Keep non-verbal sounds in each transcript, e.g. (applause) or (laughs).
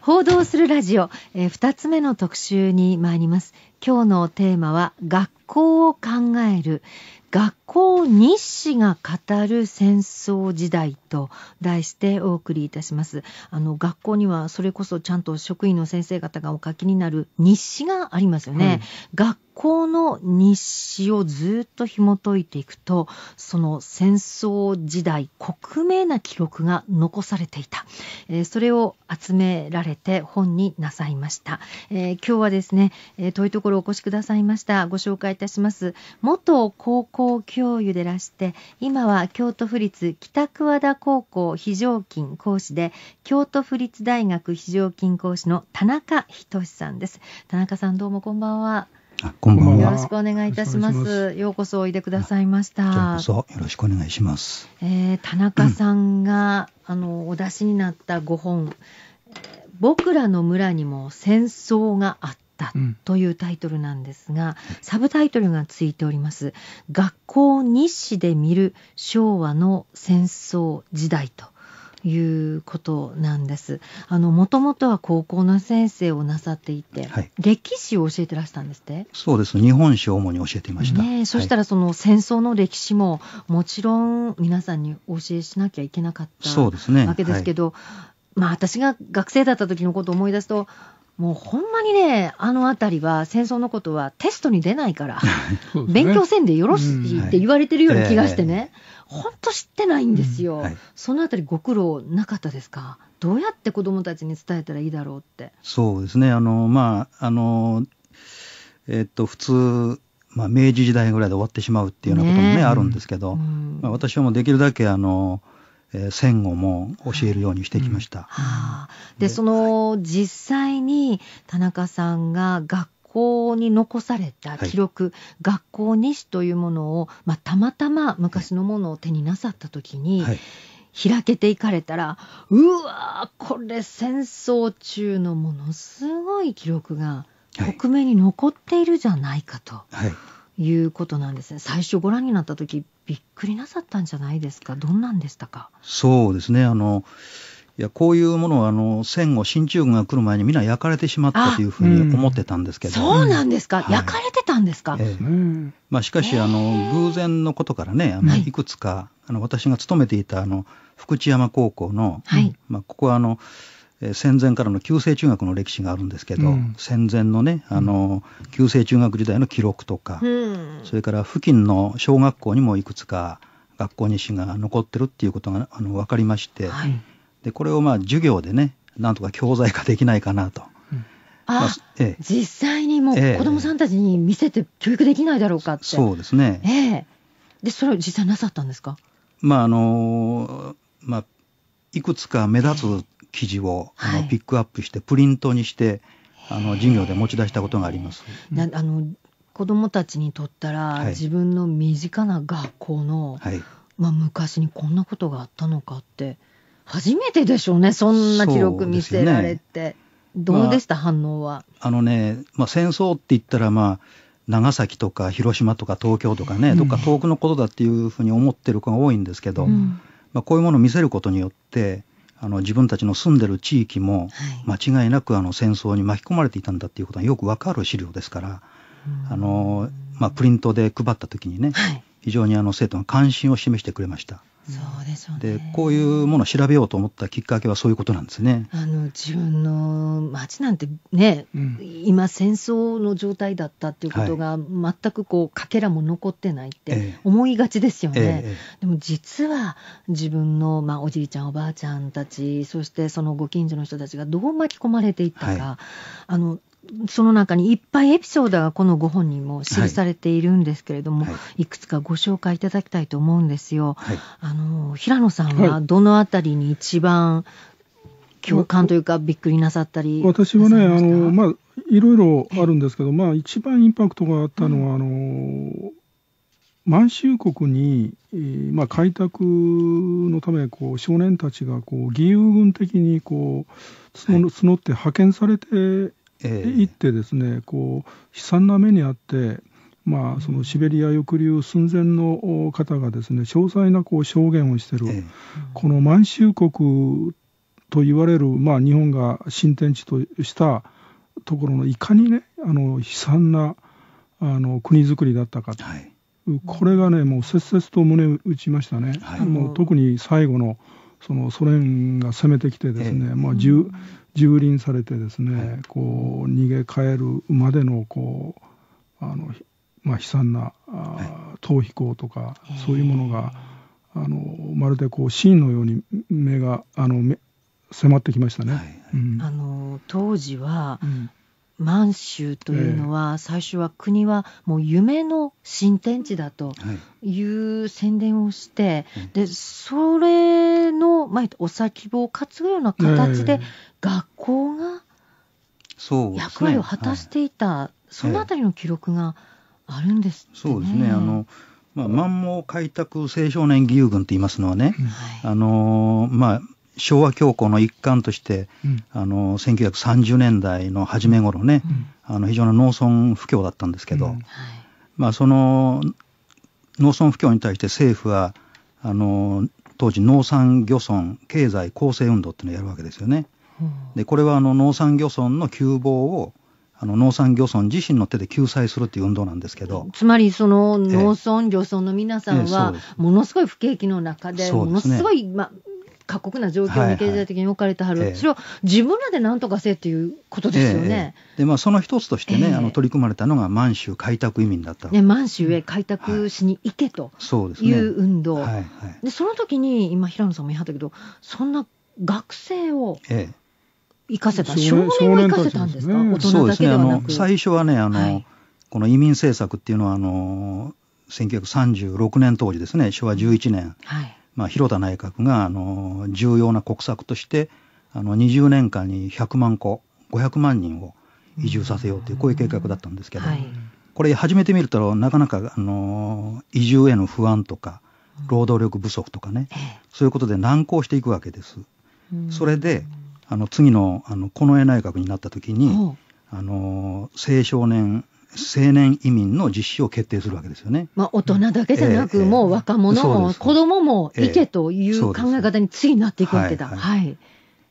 報道するラジオ、えー、つ目の特集に参ります今日のテーマは学校を考える学抗日誌が語る戦争時代と題してお送りいたします。あの学校にはそれこそちゃんと職員の先生方がお書きになる日誌がありますよね。うん、学校の日誌をずっと紐解いていくと、その戦争時代、克明な記録が残されていた。えー、それを集められて本になさいました。えー、今日はですね、えー、遠いところお越しくださいました。ご紹介いたします。元高校表を揺でらして、今は京都府立北桑田高校非常勤講師で、京都府立大学非常勤講師の田中仁さんです。田中さんどうもこんばんは。こんばんは。よろしくお願いいたします。ようこそおいでくださいました。こそよろしくお願いします。えー、田中さんが、うん、あのお出しになった5本、僕らの村にも戦争があっったというタイトルなんですが、サブタイトルがついております。学校日誌で見る昭和の戦争時代と。いうことなんです。あの、もともとは高校の先生をなさっていて、はい、歴史を教えてらしたんですってそうです。日本史を主に教えていました。ね、そしたらその戦争の歴史も、もちろん皆さんにお教えしなきゃいけなかった、そうですね、わけですけど、はい、まあ私が学生だった時のことを思い出すと、もうほんまにね、あのあたりは戦争のことはテストに出ないから、(laughs) ね勉強せんでよろしいって言われてるような気がしてね、本当知ってないんですよ、うんはいそのあたりご苦労なかったですか、どうやって子どもたちに伝えたらいいだろうって。そうですね、あの、まあ、あの、えっと、普通、まあ、明治時代ぐらいで終わってしまうっていうようなこともね、ねあるんですけど、うんまあ、私はもうできるだけ、あの、えー、戦後も教えるようにしてきました。はあ、でその、はい、実際に田中さんが学校に残された記録、はい、学校日誌というものを、まあ、たまたま昔のものを手になさった時に、はい、開けていかれたらうわこれ戦争中のものすごい記録が克明に残っているじゃないかと。いうことなんですね最初ご覧になった時びっくりなさったんじゃないですかどんなんでしたかそうですねあのいやこういうものはあの戦後進駐軍が来る前に皆焼かれてしまったというふうに思ってたんですけど、うん、そうなんですか、はい、焼かれてたんですか、ええうん、まあ、しかし、えー、あの偶然のことからねあのいくつか、はい、あの私が勤めていたあの福知山高校の、はい、まあ、ここはあの戦前からの旧制中学の歴史があるんですけど、うん、戦前のねあの旧制中学時代の記録とか、うん、それから付近の小学校にもいくつか学校日誌が残ってるっていうことがあの分かりまして、はい、でこれをまあ授業でねなんとか教材化できないかなと。うんまあ、ええ、実際にもう子どもさんたちに見せて教育できないだろうかって、え、そうですね、ええ、でそれを実際なさったんですか、まああのまあ、いくつか目立つ記事を、あのピックアップしてプリントにしてあの授業で持ち出したことがあります。なあの子どもたちにとったら、自分の身近な学校の、まあ、昔にこんなことがあったのかって初めてでしょうねそんな記録見せられて。どうでした、まあ、反応は。あのね、まあ、戦争って言ったら、まあ、長崎とか広島とか東京とかね、どっか遠くのことだっていうふうに思ってる子が多いんですけど、うん、まあ、こういうものを見せることによって、あの自分たちの住んでる地域も間違いなくあの戦争に巻き込まれていたんだっていうことがよくわかる資料ですから、あのまあ、プリントで配った時にね、非常にあの生徒が関心を示してくれました。そうでしょう、ね、でこういうものを調べようと思ったきっかけはそういうことなんですね。あの自分の町なんてね、うん、今戦争の状態だったっていうことが全くこうかけらも残ってないって思いがちですよね。えええ、でも実は自分のまあおじいちゃんおばあちゃんたちそしてそのご近所の人たちがどう巻き込まれていったか、はい、あのその中にいっぱいエピソードがこのご本人も記されているんですけれども、はいはい、いくつかご紹介いただきたいと思うんですよ。はい、あの平野さんはどのあたりに一番共感というか、びっくりなさったり私はね、あのまあ、いろいろあるんですけど、まあ、一番インパクトがあったのは、うん、あの満州国に、まあ、開拓のためこう少年たちがこう義勇軍的にこう募って派遣されて行ってですねこう悲惨な目にあってまあ、そのシベリア抑留寸前の方がですね詳細なこう証言をしている、えこの満州国と言われる、まあ、日本が新天地としたところのいかにねあの悲惨なあの国づくりだったかはい、これがねもう切々と胸打ちましたね、はい、もう特に最後のそのソ連が攻めてきてですね、え、まあ、蹂躙されてですね、こう逃げ帰るまでのこうあの、まあ、悲惨な、はい、逃避行とかそういうものがあのまるでこうシーンのように目があの目迫ってきましたね。はいうん、あの当時は、うん、満州というのは、最初は国はもう夢の新天地だという宣伝をして、でそれの、まあ、お先棒を担ぐような形で学校が役割を果たしていた、そ,、のあたりの記録があるんです、ね、そうですねあのまあ、満蒙開拓青少年義勇軍と言いますのはね、はい、あのまあ昭和恐慌の一環として、うん、あの1930年代の初め頃ね、うん、あの非常に農村不況だったんですけど、うん、まあ、その農村不況に対して政府はあの当時農産漁村経済構成運動っていうのをやるわけですよね。でこれはあの農産漁村の窮乏をあの農産漁村自身の手で救済するっていう運動なんですけどつまりその農村、漁村の皆さんはものすごい不景気の中で、ものすごい、ま、過酷な状況に経済的に置かれてはる、はいはい、それは自分らでなんとかせっていうことですよね。えー、でまあ、その一つとしてね、えー、あの取り組まれたのが満州開拓移民だったね、満州へ開拓しに行けという運動、はい、そで、その時に、今、平野さんも言いはったけど、そんな学生を。え行かせた、えー、少年を行かせたんですか、ね、大人だけではなく、ね、最初はねあの、この移民政策っていうのはあの1936年当時ですね昭和11年、はい、まあ、広田内閣があの重要な国策としてあの20年間に100万戸500万人を移住させようというこういう計画だったんですけど、はい、これ始めてみるとなかなかあの移住への不安とか労働力不足とかね、そういうことで難航していくわけです。それであの次のあの近衛内閣になった時にあの青少年青年移民の実施を決定するわけですよね。まあ、大人だけじゃなく、もう若者も、子供も行けという考え方に次になっていくわけだ。はい、はい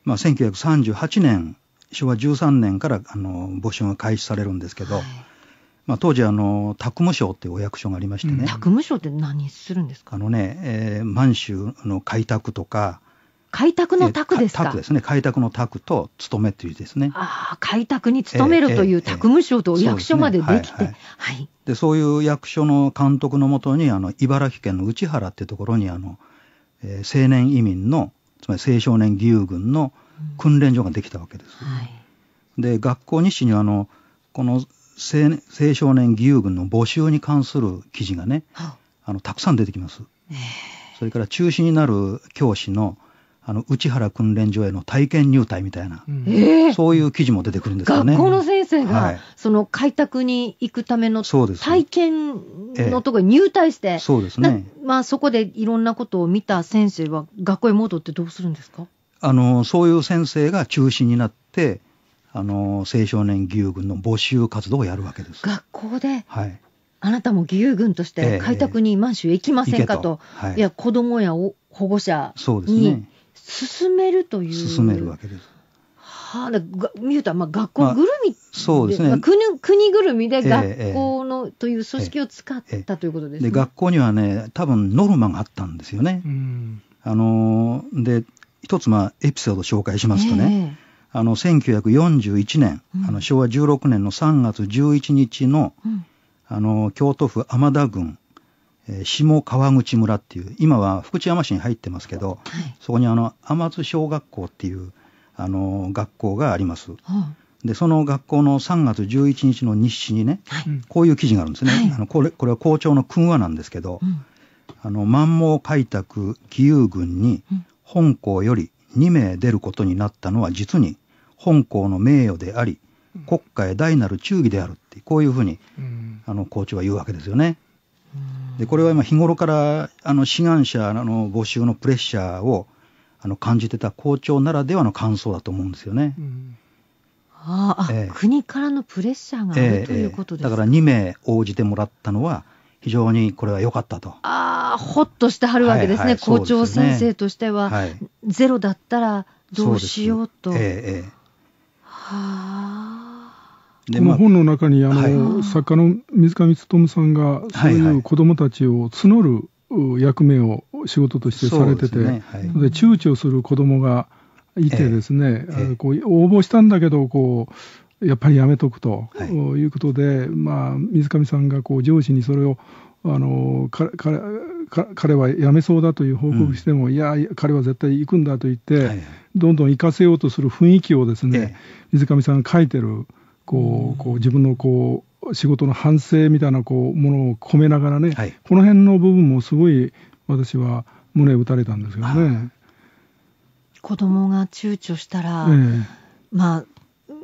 まあ、1938年、昭和13年からあの募集が開始されるんですけど、はい、まあ、当時あの、宅務省っていうお役所がありましてね、うん、宅務省って何するんですかあのね、えー、満州の開拓とか、開拓の拓ですか拓ですね、開拓の拓と勤めというですね。ああ、開拓に勤めるという拓務省と役所までできて、でそういう役所の監督のもとにあの、茨城県の内原っていうところにあの、えー、青年移民の、つまり青少年義勇軍の訓練所ができたわけです。うんはい、で、学校日誌にあのこの青青少年義勇軍の募集に関する記事がね、あのたくさん出てきます。えー、それから中止になる教師のあの内原訓練所への体験入隊みたいな、うん、そういう記事も出てくるんですよね。学校の先生が、はい、その開拓に行くための体験のところに入隊して、そうですね。まあそこでいろんなことを見た先生は学校へ戻ってどうするんですか？あのそういう先生が中心になって。あの青少年義勇軍の募集活動をやるわけです。学校で、はい、あなたも義勇軍として開拓に満州へ行きませんかと、えええとはい、いや子供や保護者に、そうですね、進めるという進めるわけです。はあ、だ見ると、まあ、学校ぐるみ、まあ、そうですね、まあ、国国ぐるみで学校の、ええという組織を使ったということです、ね、で学校にはね、多分ノルマがあったんですよね。あので一つ、まあ、エピソード紹介しますとね、えー、あの1941年、うん、あの昭和16年の3月11日の、うん、あの京都府天田郡え下川口村っていう今は福知山市に入ってますけど、はい、そこにあの天津小学校っていうあの学校があります。でその学校の3月11日の日誌にね、はい、こういう記事があるんですね、はい、あのこれこれは校長の訓話なんですけど、あの満蒙開拓義勇軍に本校より2名出ることになったのは実に本校の名誉であり国家へ大なる忠義であるってこういうふうに、うん、あの校長は言うわけですよね。でこれは今日頃からあの志願者の募集のプレッシャーをあの感じてた校長ならではの感想だと思うんですよね。うん、あ、え国からのプレッシャーがあるということですか、えだから2名応じてもらったのは非常にこれは良かったと。ああ、ほっとしてはるわけですね、はいはい、校長先生としては、はい、ゼロだったらどうしようと。うええはあ。でまあ、本の中にあの、はい、作家の水上勉さんが、そういう子どもたちを募る役目を仕事としてされてて、はいはい、で、躊躇する子どもがいてですね、えー、こう応募したんだけどこう、やっぱりやめとくということで、はい、まあ、水上さんがこう上司にそれをあの彼は辞めそうだという報告しても、うん、いや、彼は絶対行くんだと言って、はい、どんどん行かせようとする雰囲気をですね、え水上さんが書いてるこうこう自分のこう仕事の反省みたいなこうものを込めながらね、はい、この辺の部分もすごい私は胸打たれたんですよね。子供が躊躇したら、ええ、まあ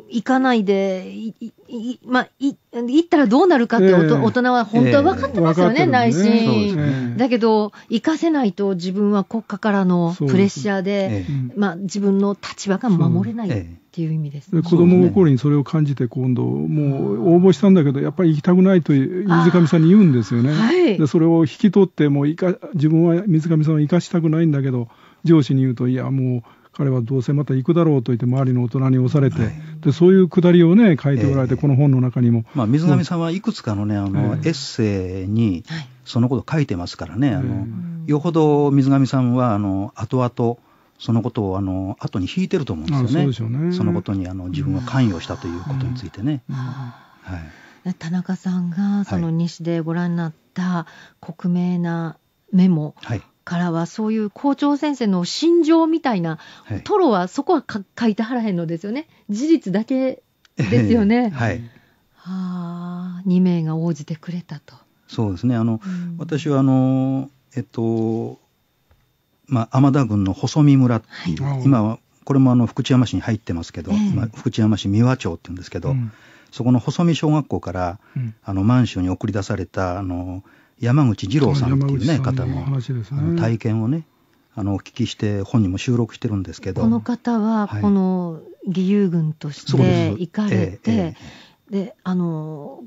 行かないで、いいまあ、い行ったらどうなるかって、えー、大人は本当は分かってますよね、えー、内心、ね、だけど、行かせないと自分は国家からのプレッシャーで、でまあ、自分の立場が守れないっていう意味です、ね、子供心にそれを感じて、今度、もう応募したんだけど、やっぱり行きたくないと水上さんに言うんですよね。はい、でそれを引き取ってもう自分は水上さんを生かしたくないんだけど、上司に言うと、いや、もう。彼はどうせまた行くだろうと言って、周りの大人に押されて、はい、でそういうくだりをね、書いておられて、えー、この本の中にも。まあ、水上さんはいくつかのね、あのエッセイに、そのこと書いてますからね、あのよほど水上さんは、あの後々、そのことをあの後に引いてると思うんですよね、そねそのことにあの自分が関与したということについてね。はい田中さんがその西でご覧になった克明なメモからはそういう校長先生の心情みたいな、はい、トロはそこは書いてはらへんのですよね事実だけですよね。(laughs) はい、はあ2名が応じてくれたと。そうですねあの、うん、私はあのえっとまあ、天田郡の細見村っていう、はい、今はこれもあの福知山市に入ってますけど、えー、福知山市三和町っていうんですけど、うん、そこの細見小学校から、うん、あの満州に送り出されたあの山口二郎さんっていうね、方のあの体験をね、あのお聞きして本にも収録してるんですけどこの方はこの義勇軍として行かれて、であの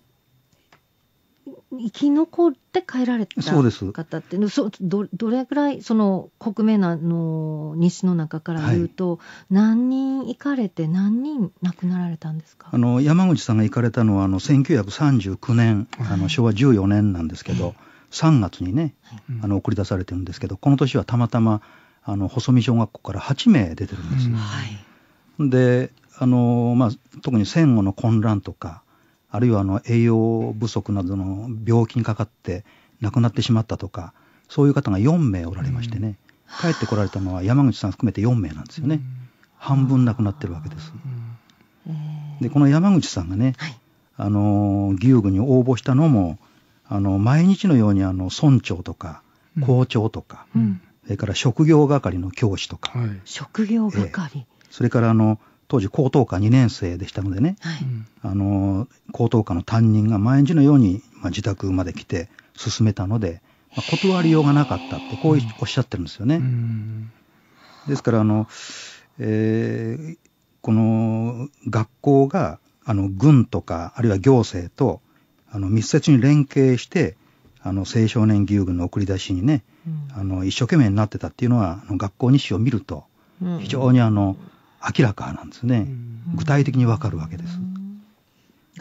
生き残って帰られた方ってそどどれぐらいその国名なの西の中から言うと、はい、何人行かれて何人亡くなられたんですかあの山口さんが行かれたのはあの1939年、はい、あの昭和14年なんですけど、はい、3月にね、あの送り出されてるんですけどこの年はたまたまあの細見小学校から8名出てるんです。はい、であの、まあ、特に戦後の混乱とかあるいはあの栄養不足などの病気にかかって亡くなってしまったとかそういう方が4名おられましてね、帰ってこられたのは山口さん含めて4名なんですよね、半分亡くなってるわけです。でこの山口さんがね、はい、あの義勇軍に応募したのもあの毎日のようにあの村長とか校長とか、うん、それから職業係の教師とか、はい、職業係、えー、それからあの当時高等科2年生でしたのでね、はい、あの高等科の担任が毎日のように、まあ、自宅まで来て勧めたので、まあ、断りようがなかったってこうおっしゃってるんですよね。うん、ですからあの、えー、この学校があの軍とかあるいは行政とあの密接に連携してあの青少年義勇軍の送り出しにね、うん、あの一生懸命になってたっていうのはあの学校日誌を見ると非常にあの、うん明らかなんですね、具体的にわかるわけです。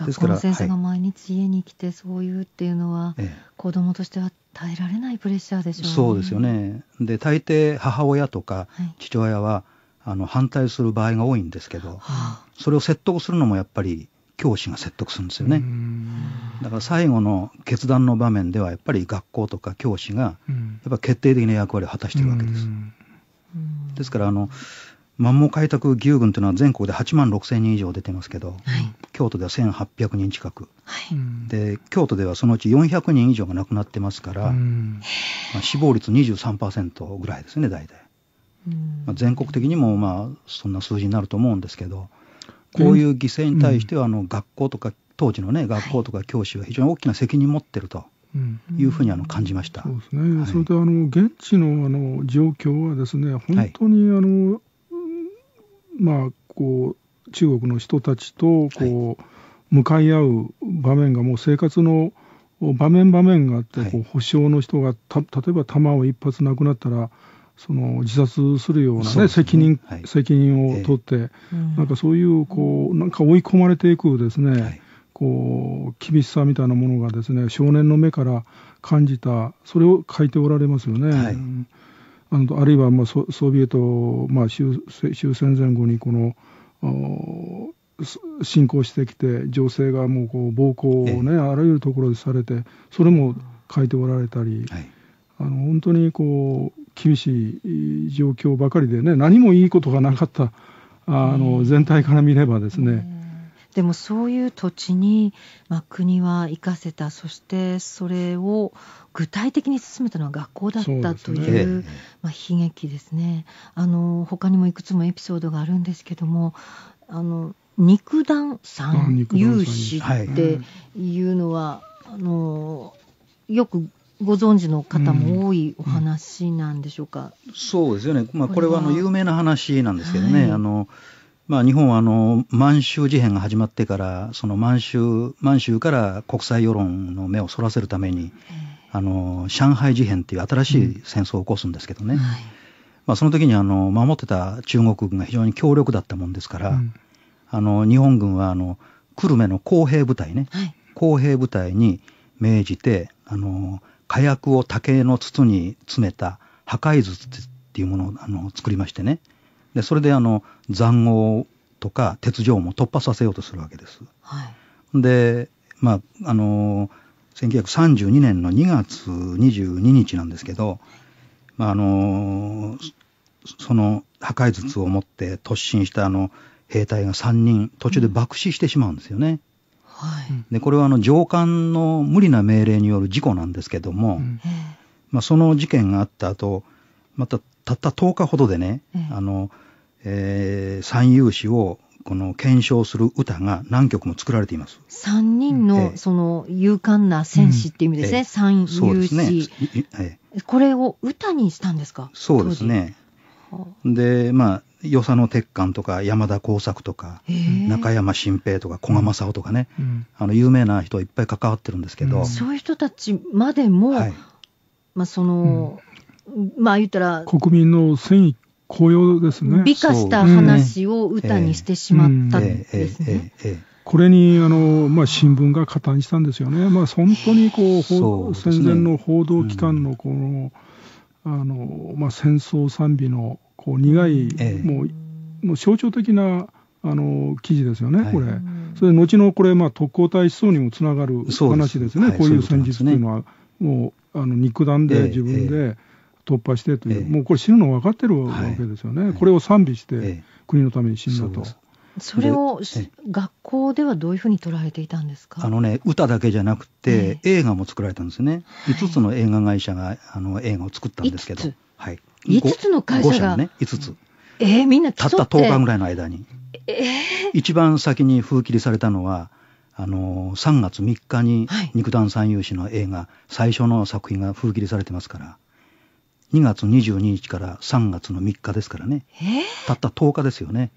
ですから先生が毎日家に来てそういうっていうのは、はい、子供としては耐えられないプレッシャーでしょう、ね、そうですよねで大抵母親とか父親は、はい、あの反対する場合が多いんですけど、はあ、それを説得するのもやっぱり教師が説得するんですよねだから最後の決断の場面ではやっぱり学校とか教師がやっぱ決定的な役割を果たしてるわけですですからあの満蒙開拓義勇軍というのは全国で8万6千人以上出てますけど、はい、京都では1800人近く、はい、で京都ではそのうち400人以上が亡くなってますから、まあ、死亡率23%ぐらいですね大体、まあ、全国的にもまあそんな数字になると思うんですけどこういう犠牲に対してはあの学校とか当時のね学校とか教師は非常に大きな責任を持ってると。いうふうにあの感じました。そうですね。はい、それであの現地のあの状況はですね、本当にあの、まあ、こう中国の人たちとこう、向かい合う場面がもう生活の場面場面があって、こう保証の人がた例えば弾を一発なくなったらその自殺するような、ね責任責任を取って、なんかそういうこうなんか追い込まれていくですね、こう厳しさみたいなものがですね少年の目から感じたそれを書いておられますよね。あのあるいはまあソソビエト、まあ終、終戦前後にこの侵攻してきて情勢がもうこう暴行をね、あらゆるところでされてそれも書いておられたり、はい、あの本当にこう厳しい状況ばかりでね何もいいことがなかったあの全体から見ればですね、でもそういう土地に、まあ、国は生かせたそしてそれを具体的に進めたのは学校だったという、ね、まあ、悲劇ですねあの他にもいくつもエピソードがあるんですけどもあの肉弾さん有志っていうのは、はい、あのよくご存知の方も多いお話なんでしょうか、うんうん、そうですよね、まあ、これはあの有名な話なんですけどね、はい、あのまあ、日本はあの満州事変が始まってから、その満州満州から国際世論の目をそらせるために、あの上海事変という新しい戦争を起こすんですけどね、うんはい、まあ、その時にあに守ってた中国軍が非常に強力だったもんですから、うん、あの日本軍はあの久留米の工兵部隊ね、はい、工兵部隊に命じて、あの火薬を竹の筒に詰めた破壊筒っていうものをあの作りましてね。でそれであの塹壕とか鉄条も突破させようとするわけです。はい、で、まああの1932年の2月22日なんですけど、まあ、あのその破壊術を持って突進したあの兵隊が3人途中で爆死してしまうんですよね。はい、でこれはあの上官の無理な命令による事故なんですけども、うん、まあ、その事件があった後またたった10日ほどでね、うん、あのえー、三遊詩をこの検証する歌が何曲も作られています。三人のその勇敢な戦士っていう意味ですね。三遊詩。そうこれを歌にしたんですか。そうですね。で、まあ与謝野鉄幹とか山田耕作とか中山新平とか古賀正夫とかね、うん、あの有名な人いっぱい関わってるんですけど、うん、そういう人たちまでも、はい、まあその、うん、まあ言ったら国民の戦意高揚ですね美化した話を歌にしてしまったんですね。これにあの、まあ、新聞が加担したんですよね、まあ、本当にこう、ね、戦前の報道機関のこのうん、あのまあ、戦争賛美のこう苦い、ええ、もうもう象徴的なあの記事ですよね、はい、これ、それ後のこれ、まあ、特攻隊思想にもつながる話ですね、すこういう戦術というのは、ううもうあの肉弾で自分で、突破してという、ええ、もうこれ、死ぬの分かってるわけですよね、はい、これを賛美して、国のために死んだと。それを学校ではどういうふうに捉えていたんですかあの、ね、歌だけじゃなくて、映画も作られたんですね、5つの映画会社があの映画を作ったんですけど、5つ,、はい、5つの会社が、ね、5つ、えー、みんなたった10日ぐらいの間に、えー、一番先に封切りされたのは、あの3月3日に肉弾三遊士の映画、はい、最初の作品が封切りされてますから。2月22日から3月の3日ですからね、えー、たった10日ですよね。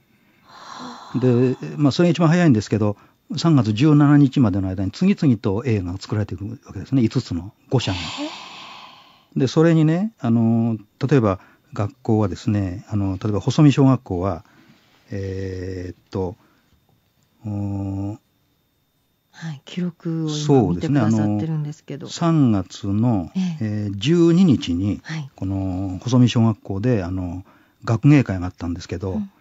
で、まあ、それが一番早いんですけど3月17日までの間に次々と映画が作られていくわけですね5つの5社が。でそれにねあの例えば学校はですねあの例えば細見小学校はえー、っとはい、記録を今見てくださってるんですけど、ね、3月の、えー、12日に、はい、この細見小学校であの学芸会があったんですけど、うん、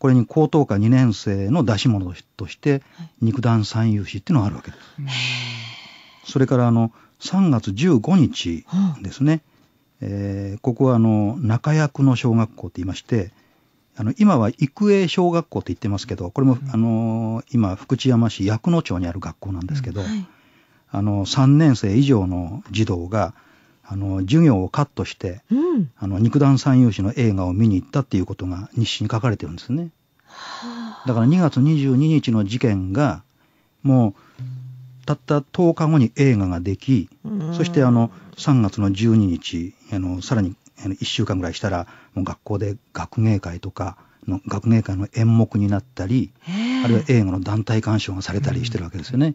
これに高等科2年生の出し物として、はい、肉弾三遊誌っていうのがあるわけです。それからあの3月15日ですね、うん、えー、ここはあの中役の小学校って言いましてあの、今は育英小学校って言ってますけど、これも、うん、あの、今、福知山市役野町にある学校なんですけど、うんはい、あの、3年生以上の児童が、あの、授業をカットして、うん、あの、肉弾三遊士の映画を見に行ったっていうことが日誌に書かれてるんですね。だから2月22日の事件が、もう、たった10日後に映画ができ、そしてあの、3月の12日、あの、さらにあの1週間ぐらいしたらもう学校で学芸会とかの学芸会の演目になったりあるいは映画の団体鑑賞がされたりしてるわけですよね。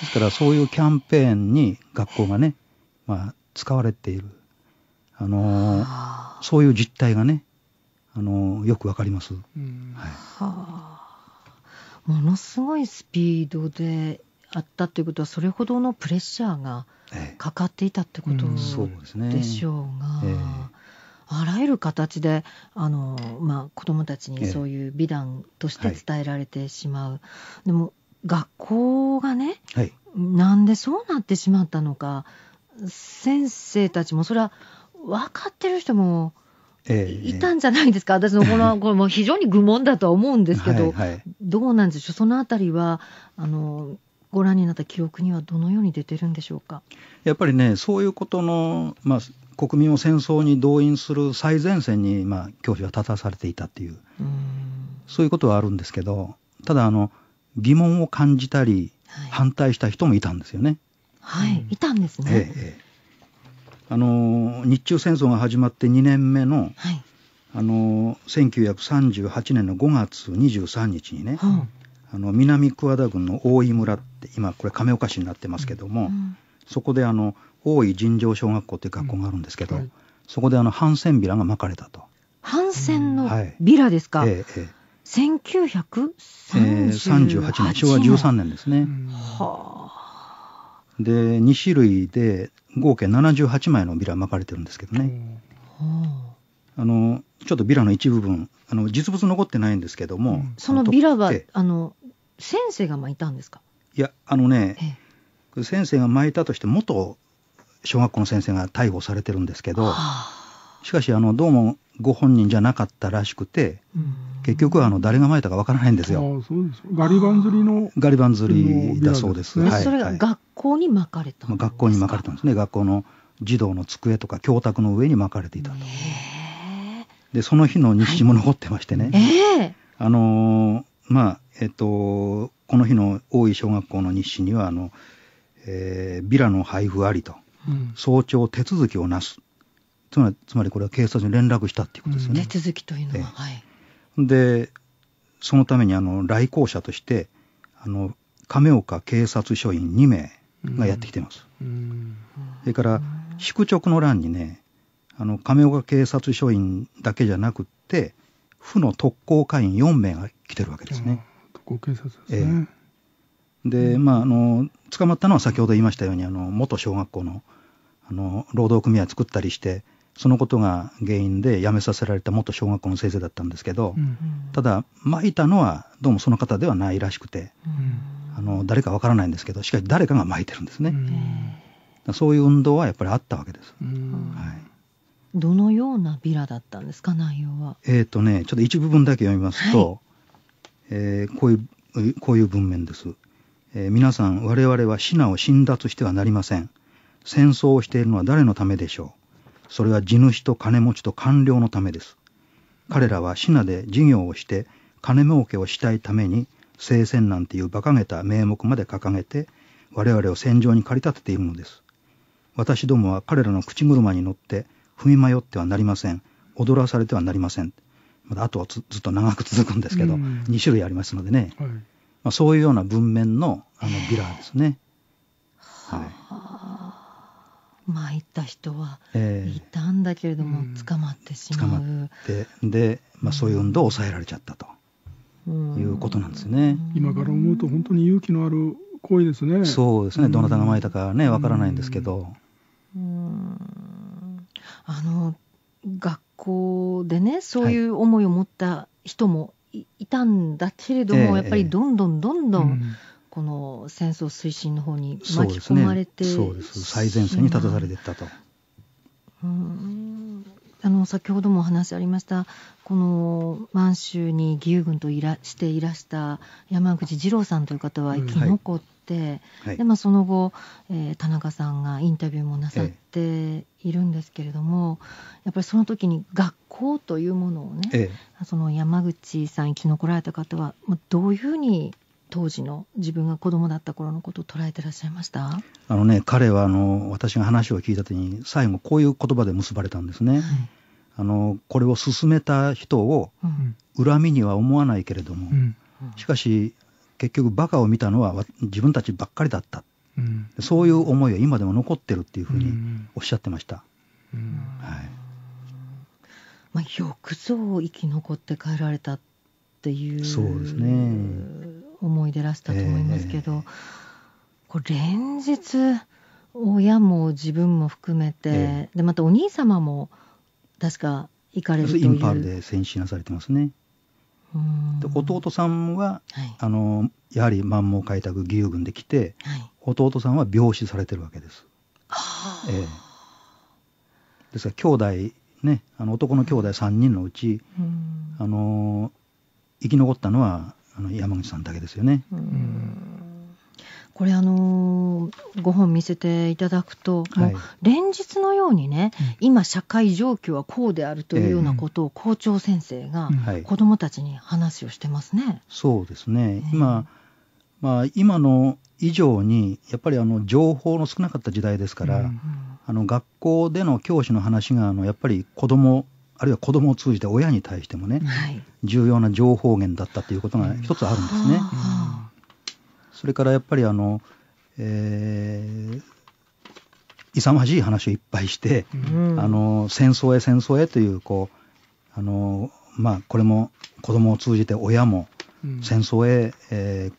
ですからそういうキャンペーンに学校がね、まあ、使われている、あのー、そういう実態がね、あのー、よくわかります。うん、はい、あものすごいスピードであったということは、それほどのプレッシャーがかかっていたってことでしょうが。あらゆる形であの、まあ、子どもたちにそういう美談として伝えられてしまう、はい、でも学校がね、はい、なんでそうなってしまったのか先生たちもそれは分かってる人もいたんじゃないですか、ええ、私のこの (laughs) これも非常に愚問だとは思うんですけど、はいはい、どうなんでしょう、そのあたりはあのご覧になった記憶にはどのように出てるんでしょうかやっぱりね、そういうことの、まあ、国民を戦争に動員する最前線に、まあ、教師が立たされていたっていう、そういうことはあるんですけど、ただあの、疑問を感じたり、はい、反対した人もいたんですよね。はい、いたんですね。ええあの日中戦争が始まって2年目の、はい、あの1938年の5月23日にね、うん、あの南桑田郡の大井村っ今これ亀岡市になってますけども、うん、そこであの大井尋常小学校という学校があるんですけど、うん、そこであの帆船ビラが巻かれたと。帆船のビラですか、はいええ1938年、年昭和13年ですね。はあ、で2種類で合計78枚のビラ巻かれてるんですけどね。はあ、あのちょっとビラの一部分あの実物残ってないんですけども、うん、そのビラは、あの先生が巻いたんですかいや、あのね、ええ、先生が巻いたとして、元小学校の先生が逮捕されてるんですけど、しかし、あのどうもご本人じゃなかったらしくて、結局あの誰が巻いたかわからないんですよ。そうですガリバン釣りのガリバン釣りだそうです。はい、それが学校に巻かれた学校に巻かれたんですね。学校の児童の机とか教卓の上に巻かれていたと。でその日の日誌も残ってましてね。はい、えー、あのー、まあえっとこの日の大井小学校の日誌にはあの、えー、ビラの配布ありと、早朝手続きをなすつまりつまりこれは警察に連絡したっていうことですよね。うん、手続きというのは、はい、でそのためにあの来校者としてあの亀岡警察署員2名がやってきてます。うん、それから宿直の欄にねあの亀岡警察署員だけじゃなくて府の特攻会員4名が来てるわけですね。国警察ですね。えー、で、まああの、捕まったのは先ほど言いましたように、あの元小学校のあの労働組合作ったりして、そのことが原因で辞めさせられた元小学校の先生だったんですけど、うんうん、ただ、まいたのはどうもその方ではないらしくて、うん、あの誰かわからないんですけど、しかし誰かがまいてるんですね。うそういう運動はやっぱりあったわけです。はい、どのようなビラだったんですか、内容は。えっ、ー、とね、ちょっと一部分だけ読みますと、はいえー、こういうこういう文面です、えー、皆さん我々は品を辛奪してはなりません戦争をしているのは誰のためでしょうそれは地主と金持ちと官僚のためです彼らはシナで事業をして金儲けをしたいために聖戦なんていう馬鹿げた名目まで掲げて我々を戦場に駆り立てているのです私どもは彼らの口車に乗って踏み迷ってはなりません踊らされてはなりませんまだとはずっと長く続くんですけど、うん、2種類ありますのでね、はい、まあ、そういうような文面のあのビラですね。はい、まあ行った人は、えいたんだけれども、捕まってしまう。捕まってで、まあ、そういう運動を抑えられちゃったと。いうことなんですね今から思うと本当に勇気のある行為ですねそうですね、どなたが参ったかねわからないんですけど、うんあの学校でね、そういう思いを持った人もいたんだけれども、はい、やっぱりどんどんどんどん、この戦争推進の方に巻き込まれて、そうです、最前線に立たされていったと。うんあの先ほどもお話ありましたこの満州に義勇軍といらしていらした山口二郎さんという方は生き残って、うんはいはい、でまあ、その後、えー、田中さんがインタビューもなさっているんですけれども、ええ、やっぱりその時に学校というものをね、え、その山口さん生き残られた方は、まあ、どういうふうに当時の自分が子供だった頃のことを捉えてらっしゃいましたあのね彼はあの私が話を聞いた時に最後こういう言葉で結ばれたんですね。はいあのこれを進めた人を恨みには思わないけれども、しかし結局バカを見たのは自分たちばっかりだった、うん、そういう思いは今でも残ってるっていうふうにおっしゃってました。うん、はいまあ、よくぞ生き残って帰られたっていうそうです、ね、思い出らしたと思いますけど、えー、これ連日親も自分も含めて、えー、でまたお兄様も。確か行かれるというインパールで戦死なされてますね。で弟さんは、はい、あのやはり満蒙開拓義勇軍で来て、はい、弟さんは病死されてるわけです。ええ、ですから兄弟ねあの男の兄弟3人のうち、うん、あの生き残ったのはあの山口さんだけですよね。うんこれあのー、ご本見せていただくと、はい、もう連日のようにね、うん、今社会状況はこうであるというようなことを校長先生が子どもたちに話をしてますね。そうですね、えー、今まあ、今の以上にやっぱりあの情報の少なかった時代ですから、うんうん、あの学校での教師の話があのやっぱり子どもあるいは子どもを通じて親に対してもね、はい、重要な情報源だったということが一つあるんですね。それからやっぱりあの、えー、勇ましい話をいっぱいして、うん、あの戦争へ戦争へというこうあの、まあ、これも子供を通じて親も戦争へ、うん、え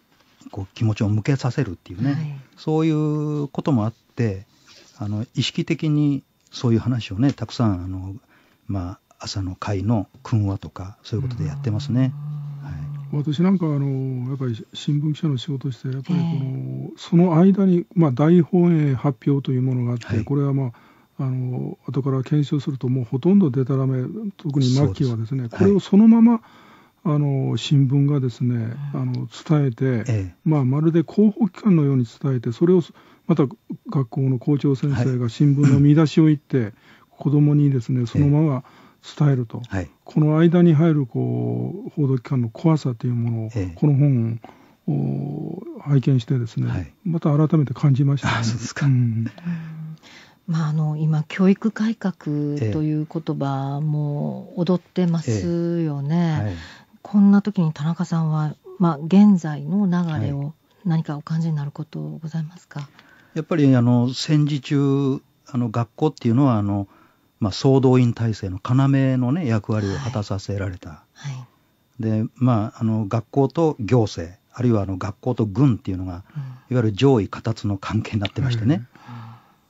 ー、こう気持ちを向けさせるっていうね、はい、そういうこともあってあの意識的にそういう話をねたくさんあの、まあ、朝の会の訓話とかそういうことでやってますね。うん私なんかあのやっぱり新聞記者の仕事してやっぱりこの、その間に、まあ、大本営発表というものがあって、はい、これはまああの後から検証するともうほとんどでたらめ特に末期はですね、これをそのまま、あの新聞がですね、あの伝えて、ええ、まあ、まるで広報機関のように伝えてそれをまた学校の校長先生が新聞の見出しを言って、はい、子どもにですねそのまま、え伝えると、はい、この間に入るこう報道機関の怖さというものを、ええ、この本を拝見してですね、はい、また改めて感じました、ね、あうですか、うん、まあ、あの今、教育改革という言葉も踊ってますよね、えはい、こんな時に田中さんは、まあ、現在の流れを何かお感じになることございますか、やっぱりあの戦時中あの学校っていうのはあのまあ、総動員体制の要の、ね、役割を果たさせられた、はいはい、でまあ、あの学校と行政あるいはあの学校と軍っていうのが、うん、いわゆる上位達の関係になってましてね、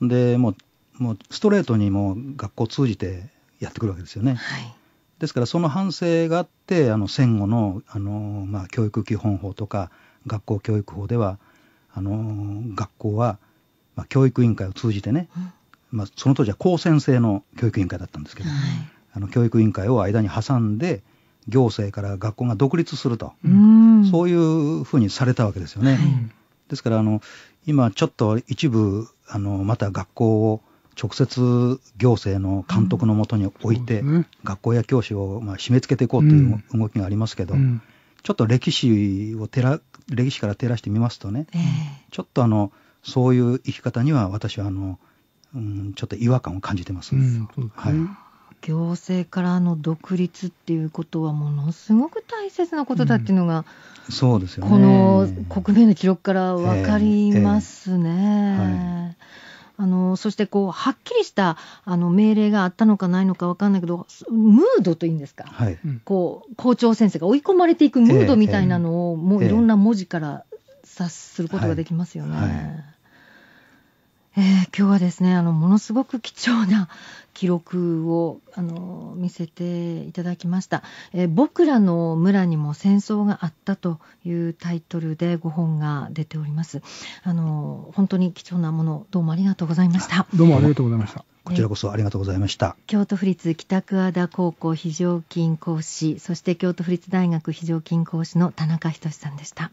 うん、でもうもうストレートにも学校を通じてやってくるわけですよね。はい、ですからその反省があってあの戦後のあの、まあ、教育基本法とか学校教育法ではあの学校は、まあ、教育委員会を通じてね、うんまあ、その当時は高専制の教育委員会だったんですけど、はい、あの教育委員会を間に挟んで行政から学校が独立するとそういうふうにされたわけですよね。はい、ですからあの今ちょっと一部あのまた学校を直接行政の監督のもとに置いて、うんね、学校や教師をまあ締め付けていこうという動きがありますけど、うん、ちょっと歴史を照ら歴史から照らしてみますとね、えー、ちょっとあのそういう生き方には私はあのうん、ちょっと違和感を感じてます。はい行政からの独立っていうことはものすごく大切なことだっていうのが、うん、そうですよね、この国民の記録から分かりますね。えーえーはいあのそしてこうはっきりしたあの命令があったのかないのか分かんないけどムードというんですか、はい、こう校長先生が追い込まれていくムードみたいなのを、えー、もういろんな文字から察することができますよね。えーはいえー、今日はですねあのものすごく貴重な記録をあの見せていただきました、えー、僕らの村にも戦争があった」というタイトルでご本が出ておりますあの本当に貴重なものどうもありがとうございましたどうもありがとうございましたこちらこそありがとうございました。京都府立北桑田高校非常勤講師、そして京都府立大学非常勤講師の田中仁さんでした。